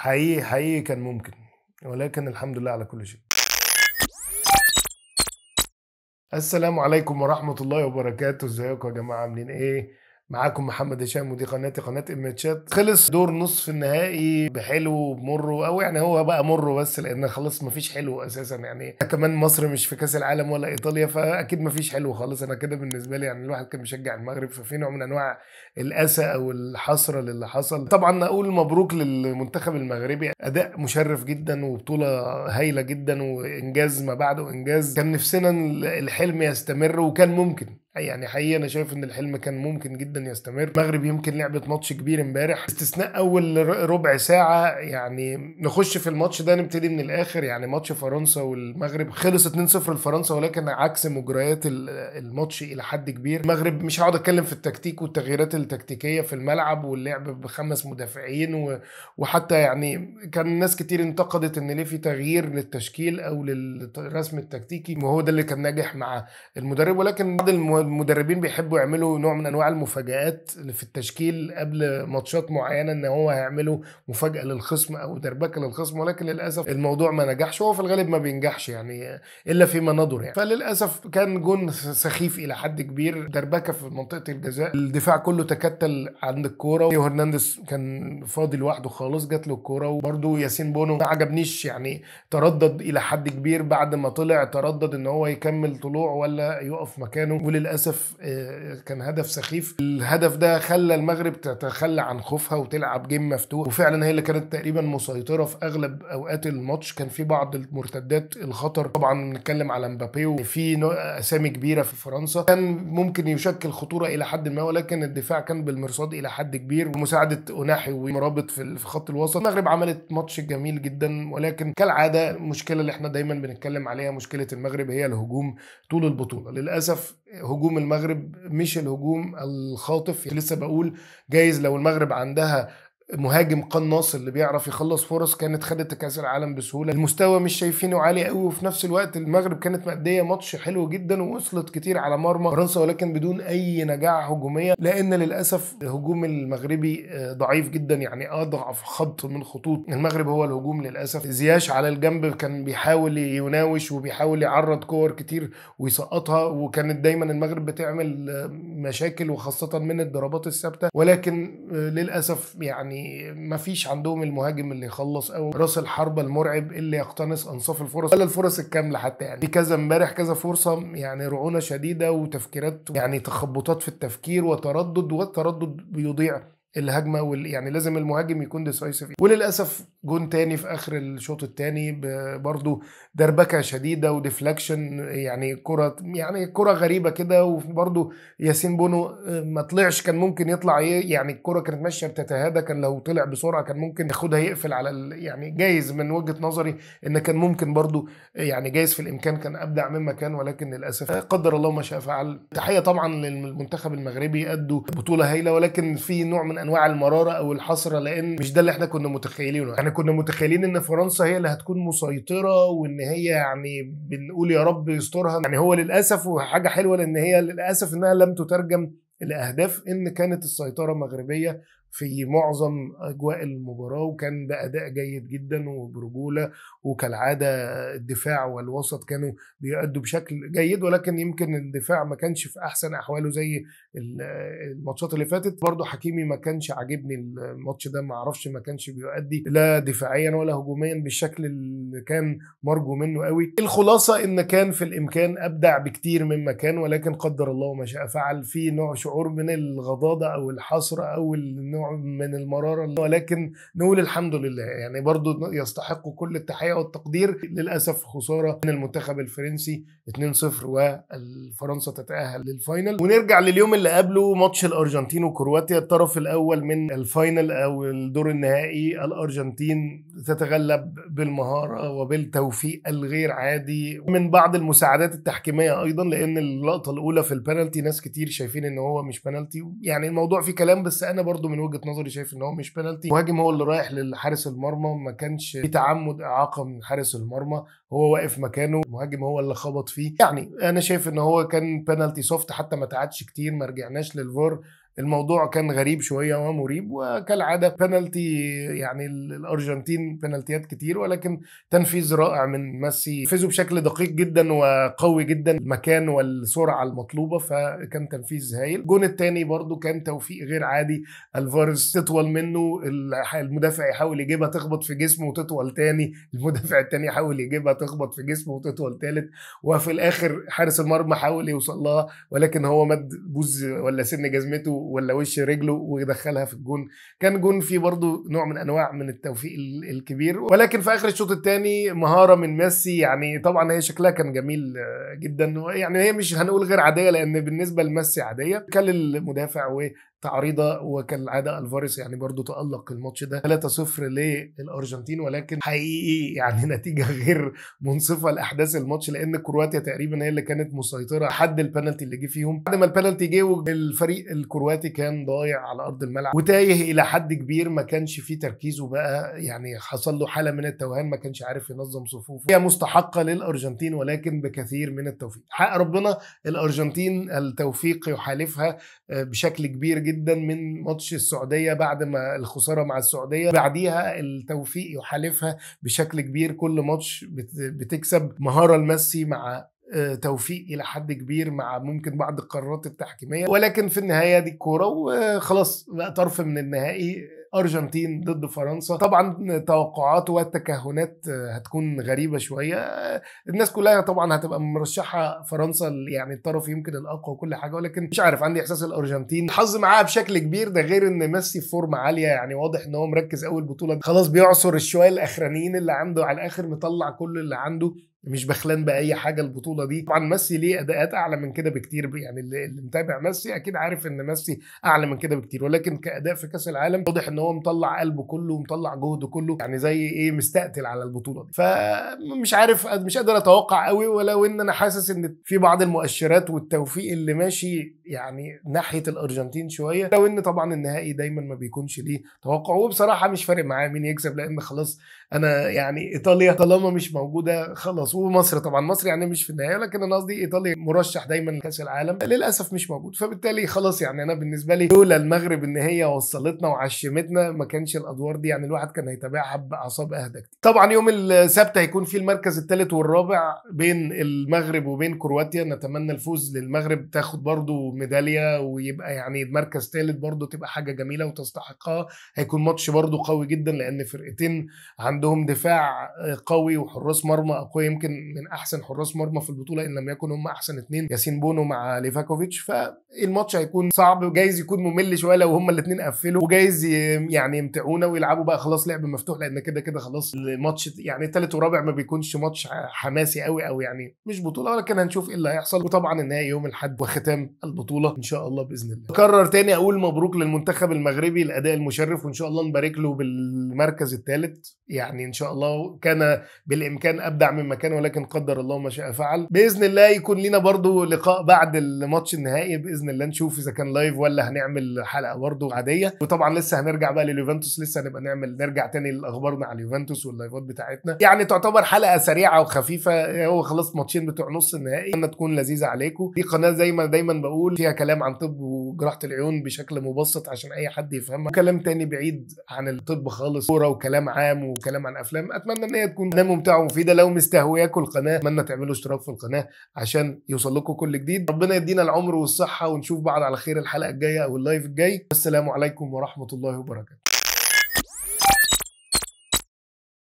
حقيقي حقيقي كان ممكن ولكن الحمد لله على كل شيء السلام عليكم ورحمة الله وبركاته ازيكم يا جماعة عاملين ايه معاكم محمد هشام ودي قناتي قناه الماتشات خلص دور نصف النهائي بحلو بمره او يعني هو بقى مره بس لان خلاص مفيش حلو اساسا يعني كمان مصر مش في كاس العالم ولا ايطاليا فاكيد مفيش حلو خالص انا كده بالنسبه لي يعني الواحد كان بيشجع المغرب ففي نوع من انواع الاسى او الحسره للي حصل طبعا اقول مبروك للمنتخب المغربي اداء مشرف جدا وبطوله هايله جدا وانجاز ما بعده انجاز كان نفسنا الحلم يستمر وكان ممكن يعني حقيقي انا شايف ان الحلم كان ممكن جدا يستمر المغرب يمكن لعبت ماتش كبير امبارح استثناء اول ربع ساعه يعني نخش في الماتش ده نبتدي من الاخر يعني ماتش فرنسا والمغرب خلص 2-0 لفرنسا ولكن عكس مجريات الماتش الى حد كبير المغرب مش هقعد اتكلم في التكتيك والتغييرات التكتيكيه في الملعب واللعب بخمس مدافعين وحتى يعني كان ناس كتير انتقدت ان ليه في تغيير للتشكيل او للرسم التكتيكي وهو ده اللي كان ناجح مع المدرب ولكن بعض المدربين بيحبوا يعملوا نوع من انواع المفاجآت في التشكيل قبل ماتشات معينه ان هو هيعملوا مفاجاه للخصم او دربكه للخصم ولكن للاسف الموضوع ما نجحش وهو في الغالب ما بينجحش يعني الا فيما نظر يعني فللاسف كان جون سخيف الى حد كبير دربكه في منطقه الجزاء الدفاع كله تكتل عند الكوره تيو هرنانديز كان فاضي لوحده خالص جات له الكوره وبرده ياسين بونو ما عجبنيش يعني تردد الى حد كبير بعد ما طلع تردد ان هو يكمل طلوع ولا يقف مكانه وللاسف للاسف آه، كان هدف سخيف الهدف ده خلى المغرب تتخلى عن خوفها وتلعب جيم مفتوح وفعلا هي اللي كانت تقريبا مسيطره في اغلب اوقات الماتش كان في بعض المرتدات الخطر طبعا بنتكلم على مبابي وفي اسامي كبيره في فرنسا كان ممكن يشكل خطوره الى حد ما ولكن الدفاع كان بالمرصاد الى حد كبير ومساعده اوناحي ومرابط في خط الوسط المغرب عملت ماتش جميل جدا ولكن كالعاده المشكله اللي احنا دايما بنتكلم عليها مشكله المغرب هي الهجوم طول البطوله للاسف هجوم المغرب مش الهجوم الخاطف لسه بقول جايز لو المغرب عندها مهاجم قناص اللي بيعرف يخلص فرص كانت خدت كاس العالم بسهوله المستوى مش شايفينه عالي قوي وفي نفس الوقت المغرب كانت ماديه ماتش حلو جدا ووصلت كتير على مرمى فرنسا ولكن بدون اي نجاعه هجوميه لان للاسف الهجوم المغربي آه، ضعيف جدا يعني اضعف خط من خطوط المغرب هو الهجوم للاسف زياش على الجنب كان بيحاول يناوش وبيحاول يعرض كور كتير ويسقطها وكانت دايما المغرب بتعمل آه، مشاكل وخاصه من الضربات الثابته ولكن آه، للاسف يعني يعني ما فيش عندهم المهاجم اللي يخلص او راس الحربه المرعب اللي يقتنص انصاف الفرص ولا الفرص الكامله حتى يعني كذا امبارح كذا فرصه يعني رعونه شديده وتفكيرات يعني تخبطات في التفكير وتردد والتردد بيضيع الهجمه وال... يعني لازم المهاجم يكون ديسايسيف وللاسف جون تاني في اخر الشوط الثاني برضه دربكه شديده وديفلكشن يعني كره يعني كره غريبه كده وبرضه ياسين بونو آه، ما طلعش كان ممكن يطلع يعني الكره كانت ماشيه بتتهادى كان لو طلع بسرعه كان ممكن ياخدها يقفل على ال... يعني جايز من وجهه نظري ان كان ممكن برضه آه، يعني جايز في الامكان كان ابدع مما كان ولكن للاسف آه، قدر الله ما شاء فعل تحيه طبعا للمنتخب المغربي ادوا بطوله هايله ولكن في نوع من من انواع المراره او الحسره لان مش ده اللي احنا كنا متخيلينه احنا كنا متخيلين ان فرنسا هي اللي هتكون مسيطره وان هي يعني بنقول يا رب يسترها يعني هو للاسف وحاجه حلوه لان هي للاسف انها لم تترجم الاهداف ان كانت السيطره مغربيه في معظم اجواء المباراه وكان باداء جيد جدا وبرجوله وكالعاده الدفاع والوسط كانوا بيؤدوا بشكل جيد ولكن يمكن الدفاع ما كانش في احسن احواله زي الماتشات اللي فاتت برضه حكيمي ما كانش عاجبني الماتش ده ما اعرفش ما كانش بيؤدي لا دفاعيا ولا هجوميا بالشكل اللي كان مرجو منه قوي الخلاصه ان كان في الامكان ابدع بكتير مما كان ولكن قدر الله ما شاء فعل في نوع شعور من الغضاضه او الحسره او النوع نوع من المراره ولكن نقول الحمد لله يعني برضو يستحق كل التحيه والتقدير للاسف خساره من المنتخب الفرنسي 2-0 وفرنسا تتاهل للفاينل ونرجع لليوم اللي قبله ماتش الارجنتين وكرواتيا الطرف الاول من الفاينل او الدور النهائي الارجنتين تتغلب بالمهاره وبالتوفيق الغير عادي من بعض المساعدات التحكيميه ايضا لان اللقطه الاولى في البنالتي ناس كتير شايفين ان هو مش بنالتي يعني الموضوع فيه كلام بس انا برضو من وجهه نظري شايف ان هو مش بينالتي المهاجم هو اللي رايح لحارس المرمى ما كانش في تعمد اعاقه من حارس المرمى هو واقف مكانه المهاجم هو اللي خبط فيه يعني انا شايف ان هو كان بينالتي سوفت حتى ما تعادش كتير ما رجعناش للفار الموضوع كان غريب شويه ومريب وكالعاده بنالتي يعني الارجنتين بنالتيات كتير ولكن تنفيذ رائع من ميسي نفذه بشكل دقيق جدا وقوي جدا المكان والسرعه المطلوبه فكان تنفيذ هايل الجون الثاني برده كان توفيق غير عادي الفارس تطول منه المدافع يحاول يجيبها تخبط في جسمه وتطول تاني المدافع الثاني يحاول يجيبها تخبط في جسمه وتطول ثالث وفي الاخر حارس المرمى حاول يوصل لها ولكن هو مد بوز ولا سن جزمته ولا وش رجله ويدخلها في الجون كان جون فيه برضو نوع من انواع من التوفيق الكبير ولكن في اخر الشوط الثاني مهاره من ميسي يعني طبعا هي شكلها كان جميل آه، جدا يعني هي مش هنقول غير عاديه لان بالنسبه لميسي عاديه كان المدافع تعريضه وكالعاده الفاريس يعني برضه تالق الماتش ده 3-0 للارجنتين ولكن حقيقي يعني نتيجه غير منصفه لاحداث الماتش لان كرواتيا تقريبا هي اللي كانت مسيطره لحد البنالتي اللي جه فيهم بعد ما البنالتي جه الفريق الكرواتي كان ضايع على ارض الملعب وتايه الى حد كبير ما كانش فيه تركيز وبقى يعني حصل له حاله من التوهان ما كانش عارف ينظم صفوفه هي مستحقه للارجنتين ولكن بكثير من التوفيق حق ربنا الارجنتين التوفيق يحالفها آه، بشكل كبير جدا من ماتش السعوديه بعد ما الخساره مع السعوديه بعديها التوفيق يحالفها بشكل كبير كل ماتش بتكسب مهاره لميسي مع آه، توفيق الى حد كبير مع ممكن بعض القرارات التحكيميه ولكن في النهايه دي الكوره وخلاص بقى طرف من النهائي ارجنتين ضد فرنسا طبعا توقعات والتكهنات آه، هتكون غريبه شويه آه، الناس كلها طبعا هتبقى مرشحه فرنسا يعني الطرف يمكن الاقوى وكل حاجه ولكن مش عارف عندي احساس الارجنتين حظ معاها بشكل كبير ده غير ان ميسي في فورمه عاليه يعني واضح ان هو مركز اول بطوله خلاص بيعصر الشويه الاخرانيين اللي عنده على الاخر مطلع كل اللي عنده مش بخلان باي حاجه البطوله دي طبعا ميسي ليه اداءات اعلى من كده بكتير يعني اللي متابع ميسي اكيد عارف ان ميسي اعلى من كده بكتير ولكن كاداء في كاس العالم واضح ان هو مطلع قلبه كله ومطلع جهده كله يعني زي ايه مستقتل على البطوله دي فمش عارف مش قادر اتوقع قوي ولو ان انا حاسس ان في بعض المؤشرات والتوفيق اللي ماشي يعني ناحيه الارجنتين شويه لو ان طبعا النهائي دايما ما بيكونش ليه توقع وبصراحه مش فارق معايا مين يكسب لان خلاص انا يعني ايطاليا طالما مش موجوده خلاص ومصر طبعا مصر يعني مش في النهائي لكن انا قصدي ايطاليا مرشح دايما لكاس العالم للاسف مش موجود فبالتالي خلاص يعني انا بالنسبه لي لولا المغرب ان هي وصلتنا وعشمتنا ما كانش الادوار دي يعني الواحد كان هيتابعها باعصاب اهدى كتير طبعا يوم السبت هيكون في المركز الثالث والرابع بين المغرب وبين كرواتيا نتمنى الفوز للمغرب تاخد برضه ميداليه ويبقى يعني مركز ثالث برضه تبقى حاجه جميله وتستحقها هيكون ماتش برضه قوي جدا لان فرقتين عندهم دفاع آه، قوي وحراس مرمى اقوياء يمكن من احسن حراس مرمى في البطوله ان لم يكن هم احسن اثنين ياسين بونو مع ليفاكوفيتش فالماتش هيكون صعب وجايز يكون ممل شويه لو هم الاثنين قفلوا وجايز يعني يمتعونا ويلعبوا بقى خلاص لعب مفتوح لان كده كده خلاص الماتش يعني ثالث ورابع ما بيكونش ماتش حماسي قوي او يعني مش بطوله ولكن هنشوف ايه اللي هيحصل وطبعا النهائي يوم الاحد وختام البطوله البطوله ان شاء الله باذن الله اكرر تاني اقول مبروك للمنتخب المغربي الاداء المشرف وان شاء الله نبارك له بالمركز الثالث يعني ان شاء الله كان بالامكان ابدع مما كان ولكن قدر الله ما شاء فعل باذن الله يكون لينا برضو لقاء بعد الماتش النهائي باذن الله نشوف اذا كان لايف ولا هنعمل حلقه برضو عاديه وطبعا لسه هنرجع بقى لليوفنتوس لسه هنبقى نعمل نرجع تاني لاخبارنا على اليوفنتوس واللايفات بتاعتنا يعني تعتبر حلقه سريعه وخفيفه هو خلاص ماتشين بتوع نص النهائي تكون لذيذه عليكم دي قناه زي ما دايما بقول فيها كلام عن طب وجراحه العيون بشكل مبسط عشان اي حد يفهمها كلام تاني بعيد عن الطب خالص كوره وكلام عام وكلام عن افلام اتمنى ان هي تكون قناه ممتعه ومفيده لو مستهوياكم القناه اتمنى تعملوا اشتراك في القناه عشان يوصل لكم كل جديد ربنا يدينا العمر والصحه ونشوف بعض على خير الحلقه الجايه او اللايف الجاي والسلام عليكم ورحمه الله وبركاته